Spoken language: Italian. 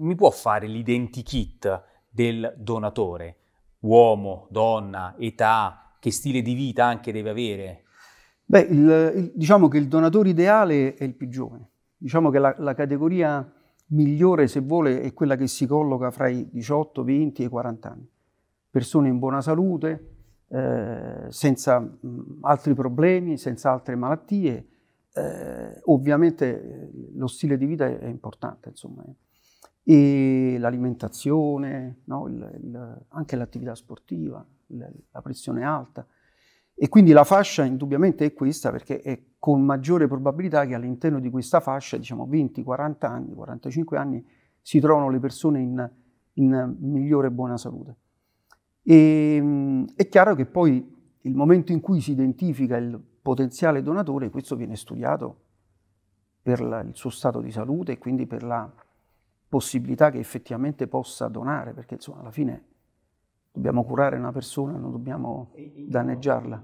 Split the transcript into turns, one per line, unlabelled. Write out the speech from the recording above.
mi può fare l'identikit del donatore? Uomo, donna, età, che stile di vita anche deve avere? Beh,
il, il, diciamo che il donatore ideale è il più giovane. Diciamo che la, la categoria migliore, se vuole, è quella che si colloca fra i 18, 20 e i 40 anni. Persone in buona salute, eh, senza mm, altri problemi, senza altre malattie. Eh, ovviamente eh, lo stile di vita è, è importante, insomma. Eh e l'alimentazione, no? il, il, anche l'attività sportiva, il, la pressione alta. E quindi la fascia indubbiamente è questa perché è con maggiore probabilità che all'interno di questa fascia, diciamo 20, 40 anni, 45 anni, si trovano le persone in, in migliore e buona salute. E, ehm, è chiaro che poi il momento in cui si identifica il potenziale donatore, questo viene studiato per la, il suo stato di salute e quindi per la possibilità che effettivamente possa donare, perché insomma alla fine dobbiamo curare una persona, non dobbiamo danneggiarla.